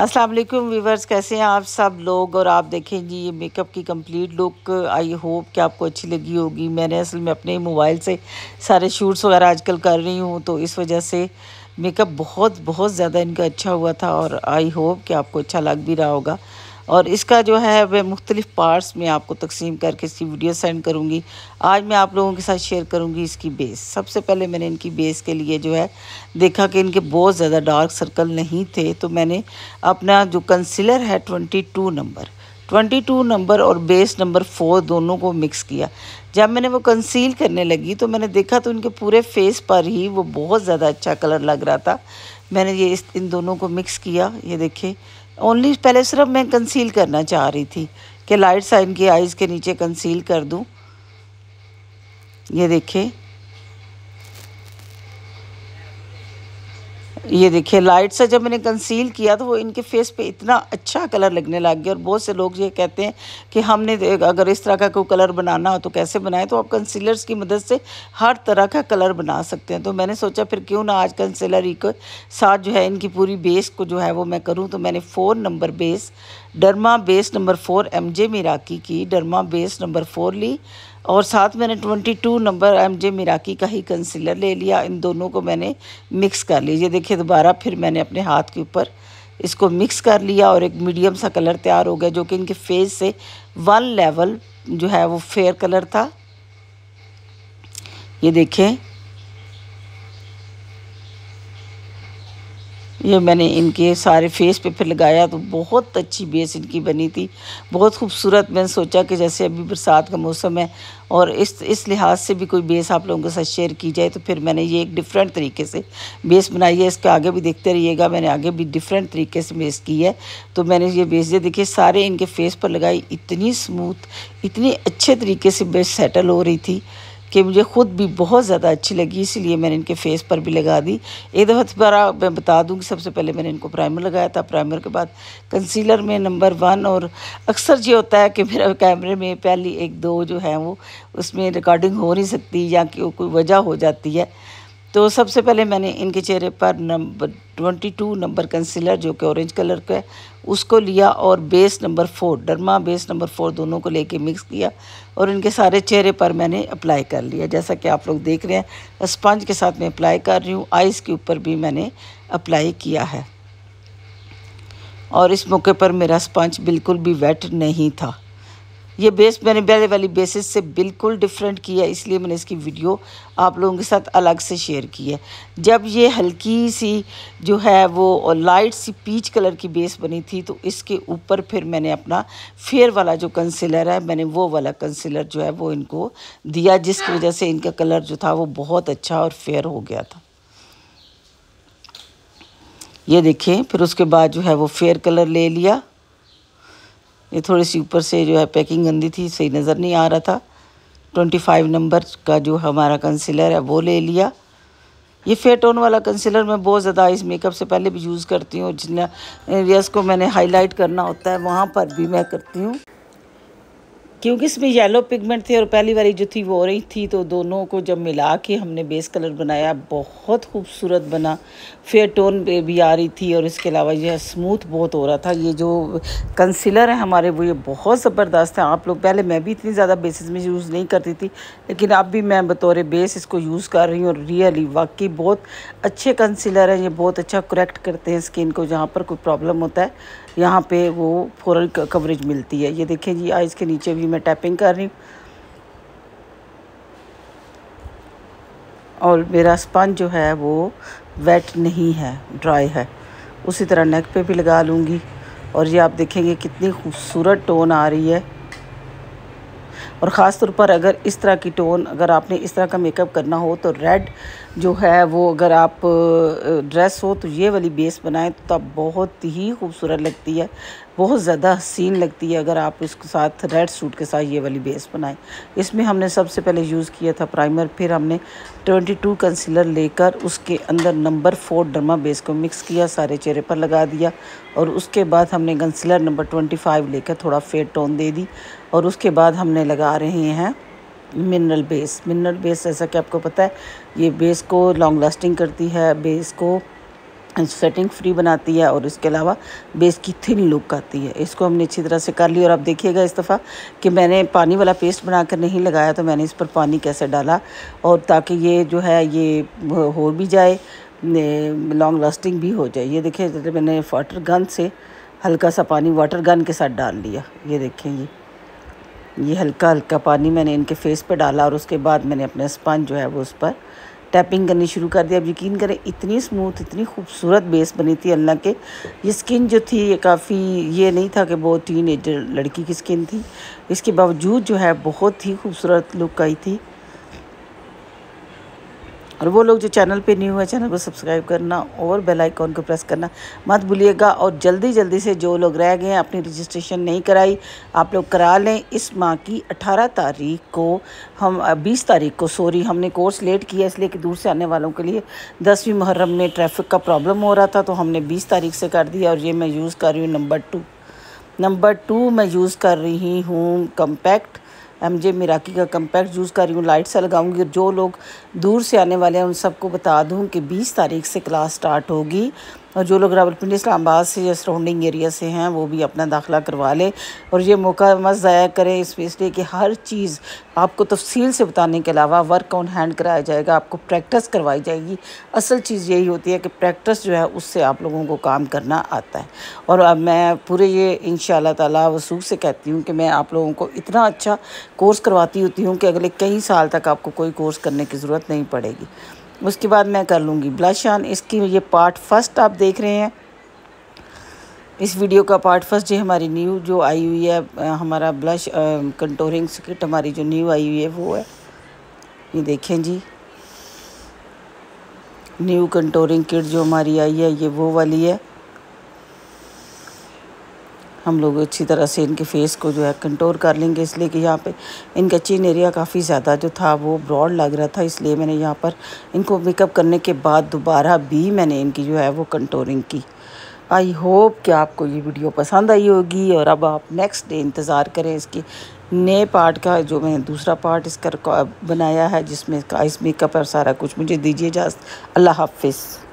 अस्सलाम वालेकुम व्यूवर्स कैसे हैं आप सब लोग और आप देखें जी ये मेकअप की कंप्लीट लुक आई होप कि आपको अच्छी लगी होगी मैंने असल में अपने मोबाइल से सारे शूट्स वगैरह आजकल कर रही हूँ तो इस वजह से मेकअप बहुत बहुत ज़्यादा इनका अच्छा हुआ था और आई होप कि आपको अच्छा लग भी रहा होगा और इसका जो है वह मुख्तलिफ़ पार्ट्स में आपको तकसीम करके इसकी वीडियो सेंड करूँगी आज मैं आप लोगों के साथ शेयर करूँगी इसकी बेस सबसे पहले मैंने इनकी बेस के लिए जो है देखा कि इनके बहुत ज़्यादा डार्क सर्कल नहीं थे तो मैंने अपना जो कंसिलर है twenty two number twenty two number और बेस नंबर फोर दोनों को मिक्स किया जब मैंने वो कंसील करने लगी तो मैंने देखा तो उनके पूरे फेस पर ही वो बहुत ज़्यादा अच्छा कलर लग रहा था मैंने ये इस इन दोनों को मिक्स किया ये देखे ओनली पहले सिर्फ मैं कंसील करना चाह रही थी कि लाइट साइन की आइज़ के नीचे कंसील कर दूँ ये देखें ये देखिए लाइट से जब मैंने कंसील किया तो वो इनके फेस पे इतना अच्छा कलर लगने लग गया और बहुत से लोग ये कहते हैं कि हमने अगर इस तरह का कोई कलर बनाना हो तो कैसे बनाए तो आप कंसीलर्स की मदद से हर तरह का कलर बना सकते हैं तो मैंने सोचा फिर क्यों ना आज कंसीलर एक साथ जो है इनकी पूरी बेस को जो है वो मैं करूँ तो मैंने phone number base derma base number four M J मिराकी की डरमा बेस नंबर फोर ली और साथ मैंने twenty two number M J मिराकी का ही कंसीलर ले लिया इन दोनों को मैंने मिक्स कर लिया ये देखिए दोबारा फिर मैंने अपने हाथ के ऊपर इसको मिक्स कर लिया और एक मीडियम सा कलर तैयार हो गया जो कि इनके फेस से वन लेवल जो है वो फेयर कलर था ये देखें ये मैंने इनके सारे फेस पे फिर लगाया तो बहुत अच्छी बेस इनकी बनी थी बहुत खूबसूरत मैंने सोचा कि जैसे अभी बरसात का मौसम है और इस इस लिहाज से भी कोई बेस आप लोगों के साथ शेयर की जाए तो फिर मैंने ये एक डिफरेंट तरीके से बेस बनाई है इसके आगे भी देखते रहिएगा मैंने आगे भी डिफरेंट तरीके से बेस की है तो मैंने ये बेस ये देखिए सारे इनके फेस पर लगाई इतनी स्मूथ इतनी अच्छे तरीके से बेस सेटल हो रही थी कि मुझे ख़ुद भी बहुत ज़्यादा अच्छी लगी इसीलिए मैंने इनके फेस पर भी लगा दी एक दफ़ा दोबारा मैं बता दूँ कि सबसे पहले मैंने इनको प्राइमर लगाया था प्राइमर के बाद कंसीलर में नंबर वन और अक्सर ये होता है कि मेरा कैमरे में पहली एक दो जो है वो उसमें रिकॉर्डिंग हो नहीं सकती या कि कोई वजह हो जाती है तो सबसे पहले मैंने इनके चेहरे पर number twenty two number concealer जो कि ऑरेंज कलर का है उसको लिया और base number four derma base number four दोनों को लेके मिक्स किया और इनके सारे चेहरे पर मैंने अप्लाई कर लिया जैसा कि आप लोग देख रहे हैं स्पंज के साथ मैं अप्लाई कर रही हूँ आइज़ के ऊपर भी मैंने अप्लाई किया है और इस मौके पर मेरा स्पंज बिल्कुल भी वेट नहीं था ये बेस मैंने पहले वाली बेसिस से बिल्कुल डिफरेंट की है इसलिए मैंने इसकी वीडियो आप लोगों के साथ अलग से शेयर की है जब ये हल्की सी जो है वो लाइट सी पीच कलर की बेस बनी थी तो इसके ऊपर फिर मैंने अपना फेयर वाला जो कंसीलर है मैंने वो वाला कंसीलर जो है वो इनको दिया जिसकी वजह से इनका कलर जो था वो बहुत अच्छा और फेयर हो गया था ये देखें फिर उसके बाद जो है वो फेयर कलर ले लिया ये थोड़ी सी ऊपर से जो है पैकिंग गंदी थी सही नज़र नहीं आ रहा था ट्वेंटी फाइव नंबर का जो हमारा कंसीलर है वो ले लिया ये फेटोन वाला कंसीलर मैं बहुत ज़्यादा इस मेकअप से पहले भी यूज़ करती हूँ जिन एरियाज़ को मैंने हाईलाइट करना होता है वहाँ पर भी मैं करती हूँ क्योंकि इसमें येलो पिगमेंट थे और पहली वाली जो थी वो हो रही थी तो दोनों को जब मिला के हमने बेस कलर बनाया बहुत खूबसूरत बना फेयर टोन पे भी आ रही थी और इसके अलावा यह स्मूथ बहुत हो रहा था ये जो कंसीलर है हमारे वो ये बहुत ज़बरदस्त है आप लोग पहले मैं भी इतनी ज़्यादा बेसिस में यूज़ नहीं करती थी लेकिन अब भी मैं बतौर बेस इसको यूज़ कर रही हूँ और रियली वाकई बहुत अच्छे कंसीलर हैं ये बहुत अच्छा करेक्ट करते हैं स्किन को जहाँ पर कोई प्रॉब्लम होता है यहाँ पे वो फोरल कवरेज मिलती है ये देखें जी आइज़ के नीचे भी मैं टैपिंग कर रही हूँ और मेरा स्पंज जो है वो वेट नहीं है ड्राई है उसी तरह नेक पे भी लगा लूँगी और ये आप देखेंगे कितनी खूबसूरत टोन आ रही है और ख़ास तौर पर अगर इस तरह की टोन अगर आपने इस तरह का मेकअप करना हो तो रेड जो है वो अगर आप ड्रेस हो तो ये वाली बेस बनाएं तो आप बहुत ही खूबसूरत लगती है बहुत ज़्यादा हसीन लगती है अगर आप इसके साथ रेड सूट के साथ ये वाली बेस बनाएं इसमें हमने सबसे पहले यूज़ किया था प्राइमर फिर हमने 22 कंसीलर लेकर उसके अंदर नंबर फोर डर्मा बेस को मिक्स किया सारे चेहरे पर लगा दिया और उसके बाद हमने कंसीलर नंबर ट्वेंटी लेकर थोड़ा फेड टोन दे दी और उसके बाद हमने लगा रहे हैं मिनरल बेस मिनरल बेस जैसा कि आपको पता है ये बेस को लॉन्ग लास्टिंग करती है बेस को सेटिंग फ्री बनाती है और इसके अलावा बेस की थिन लुक आती है इसको हमने अच्छी तरह से कर ली और आप देखिएगा इस दफ़ा कि मैंने पानी वाला पेस्ट बनाकर नहीं लगाया तो मैंने इस पर पानी कैसे डाला और ताकि ये जो है ये हो भी जाए लॉन्ग लास्टिंग भी हो जाए ये देखिए मैंने वाटर गन से हल्का सा पानी वाटर गन के साथ डाल लिया ये देखें ये ये हल्का हल्का पानी मैंने इनके फेस पे डाला और उसके बाद मैंने अपना स्पंज जो है वो उस पर टैपिंग करनी शुरू कर दी अब यकीन करें इतनी स्मूथ इतनी खूबसूरत बेस बनी थी अल्लाह के ये स्किन जो थी ये काफ़ी ये नहीं था कि बहुत टीन लड़की की स्किन थी इसके बावजूद जो है बहुत ही खूबसूरत लुक आई थी और वो लोग जो चैनल पे न्यू है चैनल को सब्सक्राइब करना और बेल आइकॉन को प्रेस करना मत भूलिएगा और जल्दी जल्दी से जो लोग रह गए हैं अपनी रजिस्ट्रेशन नहीं कराई आप लोग करा लें इस माह की अठारह तारीख को हम बीस तारीख को सॉरी हमने कोर्स लेट किया इसलिए कि दूर से आने वालों के लिए दसवीं मुहर्रम में ट्रैफिक का प्रॉब्लम हो रहा था तो हमने बीस तारीख से कर दिया और ये मैं यूज़ कर रही हूँ नंबर टू नंबर टू मैं यूज़ कर रही हूँ कम्पैक्ट एम जे मिराकी का कम्पैक्ट यूज़ कर रही हूँ लाइट सा लगाऊँगी और जो लोग दूर से आने वाले हैं उन सबको बता दूँ कि बीस तारीख से क्लास स्टार्ट होगी और जो लोग रावलपिंडी इस्लामाबाद से या सराउंडिंग एरिया से हैं वो भी अपना दाखिला करवा लें और ये मौका मत ज़ाया करें इसमें इसलिए कि हर चीज़ आपको तफसील से बताने के अलावा वर्क ऑन हैंड कराया जाएगा आपको प्रैक्टिस करवाई जाएगी असल चीज़ यही होती है कि प्रैक्टिस जो है उससे आप लोगों को काम करना आता है और अब मैं पूरे ये इन तला वसूख से कहती हूँ कि मैं आप लोगों को इतना अच्छा कोर्स करवाती होती हूँ कि अगले कई साल तक आपको कोई कोर्स करने की ज़रूरत नहीं पड़ेगी उसके बाद मैं कर लूँगी ब्लश ऑन इसकी ये पार्ट फर्स्ट आप देख रहे हैं इस वीडियो का पार्ट फर्स्ट जो हमारी न्यू जो आई हुई है हमारा ब्लश कंटोरिंग स्किट हमारी जो न्यू आई हुई है वो है ये देखें जी न्यू कंटोरिंग किट जो हमारी आई है ये वो वाली है हम लोग अच्छी तरह से इनके फेस को जो है कंटोर कर लेंगे इसलिए कि यहाँ पे इनका चिन एरिया काफ़ी ज़्यादा जो था वो ब्रॉड लग रहा था इसलिए मैंने यहाँ पर इनको मेकअप करने के बाद दोबारा भी मैंने इनकी जो है वो कंटोरिंग की आई होप कि आपको ये वीडियो पसंद आई होगी और अब आप नेक्स्ट डे इंतज़ार करें इसके नए पार्ट का जो मैंने दूसरा पार्ट इसका बनाया है जिसमें इसका आइस मेकअप और सारा कुछ मुझे दीजिए इजाज़त अल्लाह हाफिज़